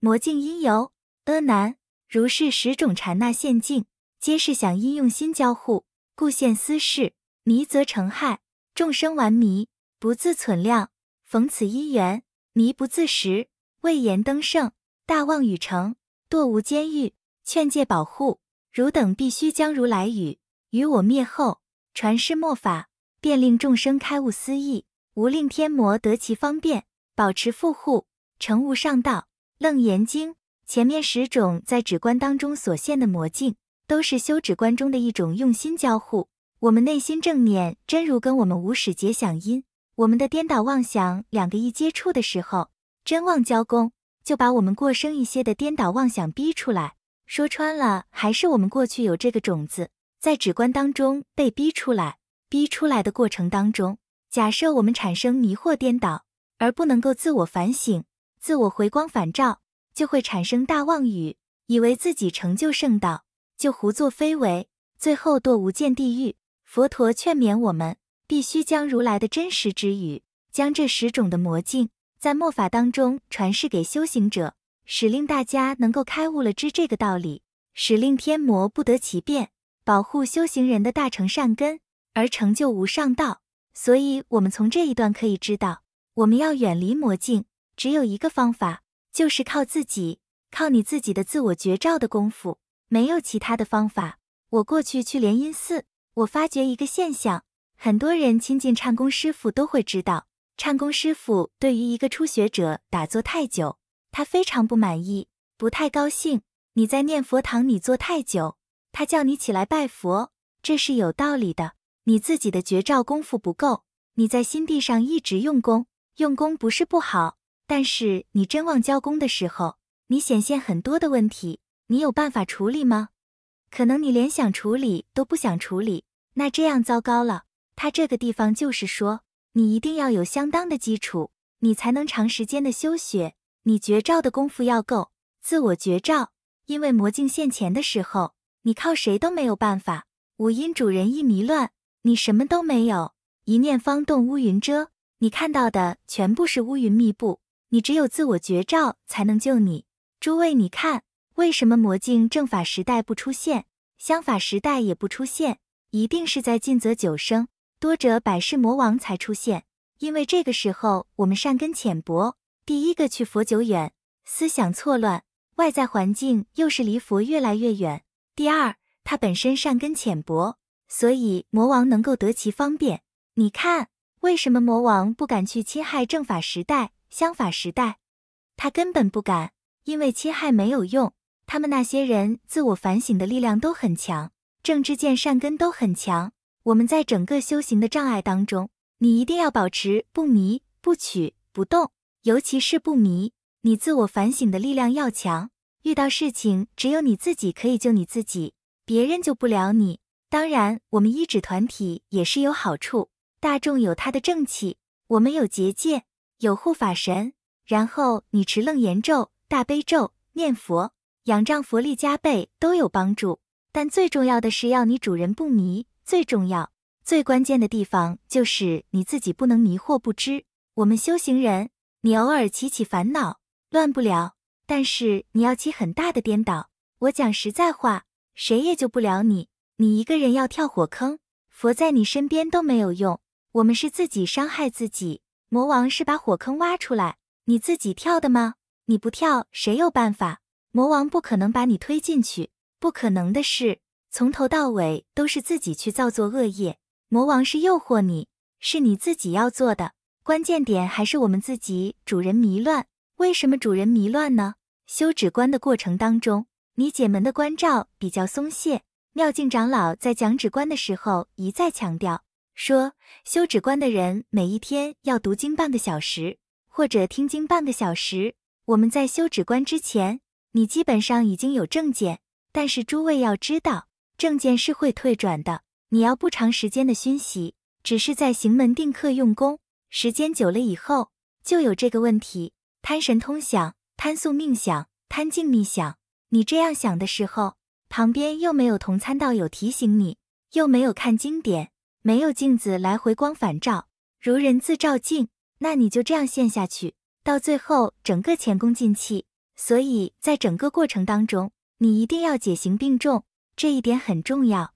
魔镜因由，阿难，如是十种禅那陷境，皆是想因用心交互，故现私事。迷则成害，众生顽迷，不自存量，逢此因缘，迷不自识，未言登圣，大妄与成，堕无监狱。劝诫保护，汝等必须将如来语，与我灭后，传世末法，便令众生开悟思义，无令天魔得其方便，保持复护，成无上道。楞严经前面十种在止观当中所现的魔镜，都是修止观中的一种用心交互。我们内心正念真如跟我们无始结响因，我们的颠倒妄想两个一接触的时候，真妄交功，就把我们过生一些的颠倒妄想逼出来。说穿了，还是我们过去有这个种子，在止观当中被逼出来。逼出来的过程当中，假设我们产生迷惑颠倒，而不能够自我反省。自我回光返照，就会产生大妄语，以为自己成就圣道，就胡作非为，最后堕无间地狱。佛陀劝勉我们，必须将如来的真实之语，将这十种的魔镜，在末法当中传示给修行者，使令大家能够开悟了知这个道理，使令天魔不得其变，保护修行人的大成善根，而成就无上道。所以，我们从这一段可以知道，我们要远离魔镜。只有一个方法，就是靠自己，靠你自己的自我觉照的功夫，没有其他的方法。我过去去莲音寺，我发觉一个现象，很多人亲近唱功师傅都会知道，唱功师傅对于一个初学者打坐太久，他非常不满意，不太高兴。你在念佛堂你坐太久，他叫你起来拜佛，这是有道理的。你自己的绝招功夫不够，你在心地上一直用功，用功不是不好。但是你真忘交工的时候，你显现很多的问题，你有办法处理吗？可能你连想处理都不想处理，那这样糟糕了。他这个地方就是说，你一定要有相当的基础，你才能长时间的休学，你绝招的功夫要够，自我绝招。因为魔镜现前的时候，你靠谁都没有办法。五阴主人一迷乱，你什么都没有。一念方动乌云遮，你看到的全部是乌云密布。你只有自我觉照才能救你。诸位，你看，为什么魔镜正法时代不出现，相法时代也不出现？一定是在尽则九生多者百世魔王才出现。因为这个时候我们善根浅薄，第一个去佛久远，思想错乱，外在环境又是离佛越来越远。第二，他本身善根浅薄，所以魔王能够得其方便。你看，为什么魔王不敢去侵害正法时代？相法时代，他根本不敢，因为侵害没有用。他们那些人自我反省的力量都很强，正知见善根都很强。我们在整个修行的障碍当中，你一定要保持不迷、不取、不动，尤其是不迷。你自我反省的力量要强，遇到事情只有你自己可以救你自己，别人救不了你。当然，我们一指团体也是有好处，大众有他的正气，我们有结界。有护法神，然后你持楞严咒、大悲咒，念佛，仰仗佛力加倍都有帮助。但最重要的是要你主人不迷，最重要、最关键的地方就是你自己不能迷惑不知。我们修行人，你偶尔起起烦恼，乱不了；但是你要起很大的颠倒。我讲实在话，谁也救不了你，你一个人要跳火坑，佛在你身边都没有用。我们是自己伤害自己。魔王是把火坑挖出来，你自己跳的吗？你不跳，谁有办法？魔王不可能把你推进去，不可能的事。从头到尾都是自己去造作恶业，魔王是诱惑你，是你自己要做的。关键点还是我们自己主人迷乱。为什么主人迷乱呢？修止观的过程当中，你姐们的关照比较松懈。妙静长老在讲止观的时候，一再强调。说修止观的人，每一天要读经半个小时，或者听经半个小时。我们在修止观之前，你基本上已经有证件，但是诸位要知道，证件是会退转的。你要不长时间的熏习，只是在行门定课用功，时间久了以后，就有这个问题：贪神通想，贪宿命想，贪静密想。你这样想的时候，旁边又没有同参道友提醒你，又没有看经典。没有镜子来回光反照，如人自照镜，那你就这样陷下去，到最后整个前功尽弃。所以，在整个过程当中，你一定要解行并重，这一点很重要。